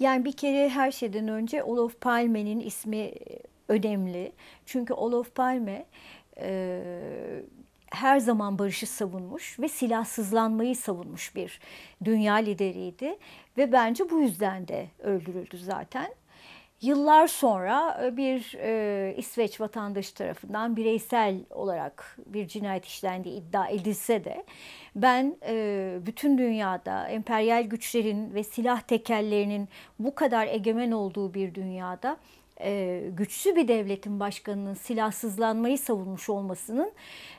Yani bir kere her şeyden önce Olof Palme'nin ismi e, önemli. Çünkü Olof Palme e, her zaman barışı savunmuş ve silahsızlanmayı savunmuş bir dünya lideriydi. Ve bence bu yüzden de öldürüldü zaten. Yıllar sonra e, bir e, İsveç vatandaşı tarafından bireysel olarak bir cinayet işlendiği iddia edilse de ben e, bütün dünyada emperyal güçlerin ve silah tekerlerinin bu kadar egemen olduğu bir dünyada e, güçlü bir devletin başkanının silahsızlanmayı savunmuş olmasının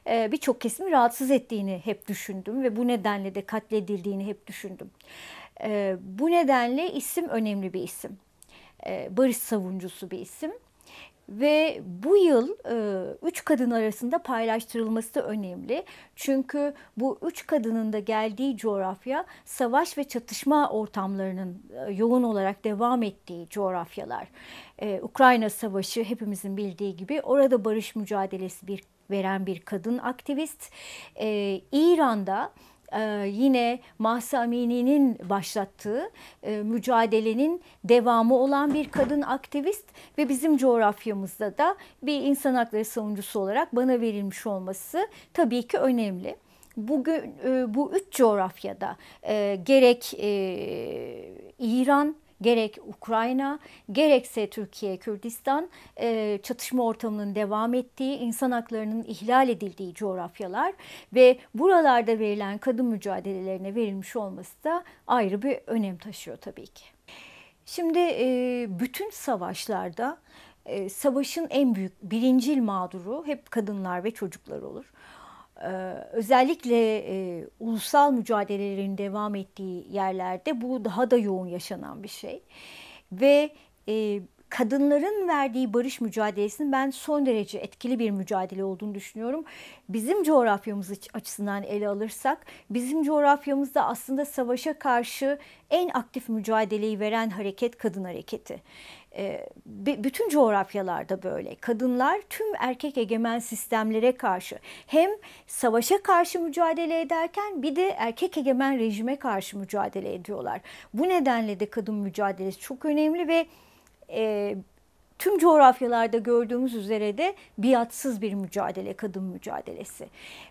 e, birçok kesimi rahatsız ettiğini hep düşündüm ve bu nedenle de katledildiğini hep düşündüm. E, bu nedenle isim önemli bir isim. E, barış savuncusu bir isim. Ve bu yıl e, üç kadın arasında paylaştırılması da önemli. Çünkü bu üç kadının da geldiği coğrafya savaş ve çatışma ortamlarının e, yoğun olarak devam ettiği coğrafyalar. Ukrayna Savaşı hepimizin bildiği gibi orada barış mücadelesi bir veren bir kadın aktivist. İran'da ee, yine Mahsa Amini'nin başlattığı e, mücadelenin devamı olan bir kadın aktivist ve bizim coğrafyamızda da bir insan hakları savuncusu olarak bana verilmiş olması tabii ki önemli bugün e, bu üç coğrafyada e, gerek İran gerek Ukrayna gerekse Türkiye Kürdistan e, çatışma ortamının devam ettiği insan haklarının ihlal edildiği coğrafyalar ve buralarda verilen kadın mücadelelerine verilmiş olması da ayrı bir önem taşıyor tabii ki. Şimdi e, bütün savaşlarda e, savaşın en büyük birincil mağduru hep kadınlar ve çocuklar olur. Ee, özellikle e, ulusal mücadelelerin devam ettiği yerlerde bu daha da yoğun yaşanan bir şey. Ve e, kadınların verdiği barış mücadelesinin ben son derece etkili bir mücadele olduğunu düşünüyorum. Bizim coğrafyamız açısından ele alırsak bizim coğrafyamızda aslında savaşa karşı en aktif mücadeleyi veren hareket kadın hareketi. Ee, bütün coğrafyalarda böyle. Kadınlar tüm erkek egemen sistemlere karşı hem savaşa karşı mücadele ederken bir de erkek egemen rejime karşı mücadele ediyorlar. Bu nedenle de kadın mücadelesi çok önemli ve e, tüm coğrafyalarda gördüğümüz üzere de biatsız bir mücadele, kadın mücadelesi.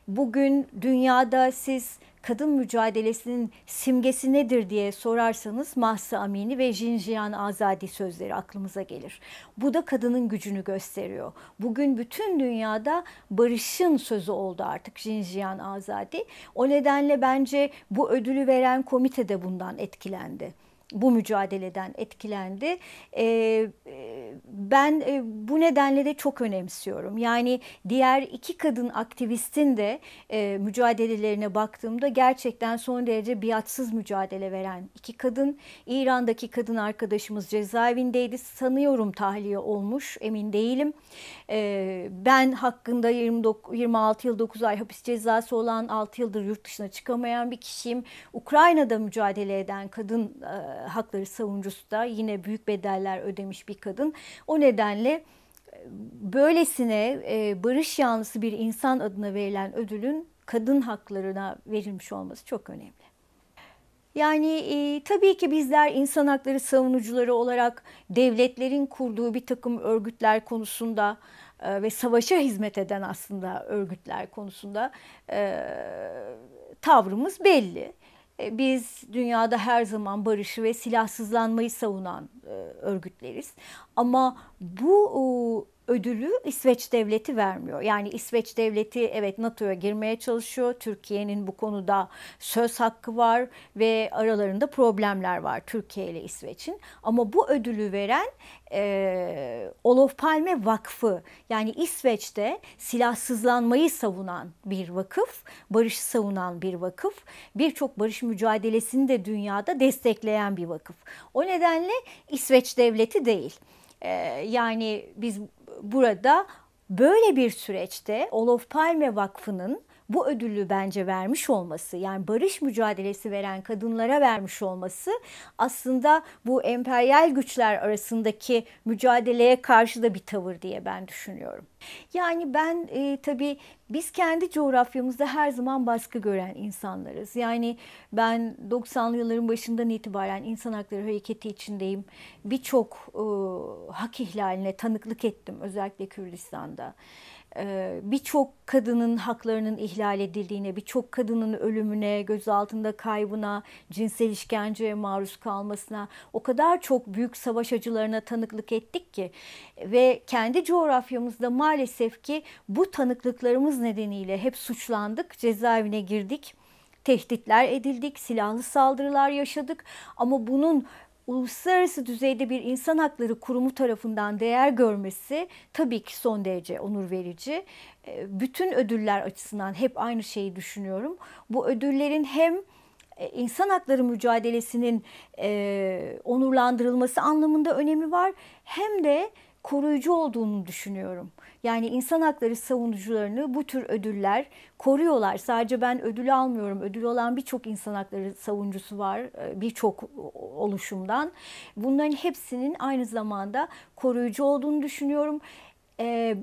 Bugün dünyada siz kadın mücadelesinin simgesi nedir diye sorarsanız Mahsa Amini ve Jinjiyan Azadi sözleri aklımıza gelir. Bu da kadının gücünü gösteriyor. Bugün bütün dünyada barışın sözü oldu artık Jinjiyan Azadi. O nedenle bence bu ödülü veren komite de bundan etkilendi bu mücadeleden etkilendi. Ee, ben e, bu nedenle de çok önemsiyorum. Yani diğer iki kadın aktivistin de e, mücadelelerine baktığımda gerçekten son derece biatsız mücadele veren iki kadın. İran'daki kadın arkadaşımız cezaevindeydi. Sanıyorum tahliye olmuş, emin değilim. Ee, ben hakkında 29, 26 yıl 9 ay hapis cezası olan 6 yıldır yurt dışına çıkamayan bir kişiyim. Ukrayna'da mücadele eden kadın e, hakları savuncusu da yine büyük bedeller ödemiş bir kadın. O nedenle e, böylesine e, barış yanlısı bir insan adına verilen ödülün kadın haklarına verilmiş olması çok önemli. Yani e, tabii ki bizler insan hakları savunucuları olarak devletlerin kurduğu bir takım örgütler konusunda e, ve savaşa hizmet eden aslında örgütler konusunda e, tavrımız belli. E, biz dünyada her zaman barışı ve silahsızlanmayı savunan e, örgütleriz. Ama bu ödülü İsveç devleti vermiyor. Yani İsveç devleti evet NATO'ya girmeye çalışıyor. Türkiye'nin bu konuda söz hakkı var ve aralarında problemler var Türkiye ile İsveç'in. Ama bu ödülü veren e, Olof Palme Vakfı yani İsveç'te silahsızlanmayı savunan bir vakıf, barışı savunan bir vakıf, birçok barış mücadelesini de dünyada destekleyen bir vakıf. O nedenle İsveç devleti değil. E, yani biz burada böyle bir süreçte Olof Palme Vakfı'nın bu ödülü bence vermiş olması yani barış mücadelesi veren kadınlara vermiş olması aslında bu emperyal güçler arasındaki mücadeleye karşı da bir tavır diye ben düşünüyorum. Yani ben e, tabii biz kendi coğrafyamızda her zaman baskı gören insanlarız. Yani ben 90'lı yılların başından itibaren insan hakları hareketi içindeyim. Birçok e, hak ihlaline tanıklık ettim özellikle Kürdistan'da. E, birçok kadının haklarının ihlal edildiğine, birçok kadının ölümüne, gözaltında kaybına, cinsel işkenceye maruz kalmasına o kadar çok büyük savaş acılarına tanıklık ettik ki ve kendi coğrafyamızda maalesef ki bu tanıklıklarımız nedeniyle hep suçlandık, cezaevine girdik, tehditler edildik, silahlı saldırılar yaşadık ama bunun uluslararası düzeyde bir insan hakları kurumu tarafından değer görmesi tabii ki son derece onur verici. Ee, bütün ödüller açısından hep aynı şeyi düşünüyorum. Bu ödüllerin hem e, insan hakları mücadelesinin e, onurlandırılması anlamında önemi var hem de koruyucu olduğunu düşünüyorum. Yani insan hakları savunucularını bu tür ödüller koruyorlar. Sadece ben ödül almıyorum. Ödül olan birçok insan hakları savuncusu var e, birçok oluşumdan. Bunların hepsinin aynı zamanda koruyucu olduğunu düşünüyorum. E,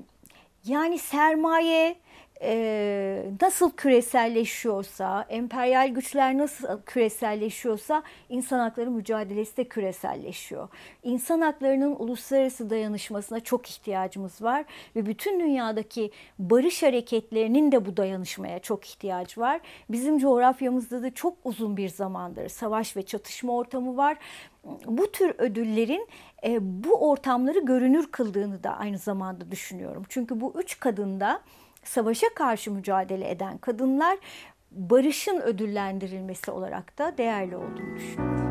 yani sermaye, e, nasıl küreselleşiyorsa, emperyal güçler nasıl küreselleşiyorsa insan hakları mücadelesi de küreselleşiyor. İnsan haklarının uluslararası dayanışmasına çok ihtiyacımız var ve bütün dünyadaki barış hareketlerinin de bu dayanışmaya çok ihtiyacı var. Bizim coğrafyamızda da çok uzun bir zamandır savaş ve çatışma ortamı var bu tür ödüllerin e, bu ortamları görünür kıldığını da aynı zamanda düşünüyorum. Çünkü bu üç kadında savaşa karşı mücadele eden kadınlar barışın ödüllendirilmesi olarak da değerli olduğunu düşünüyorum.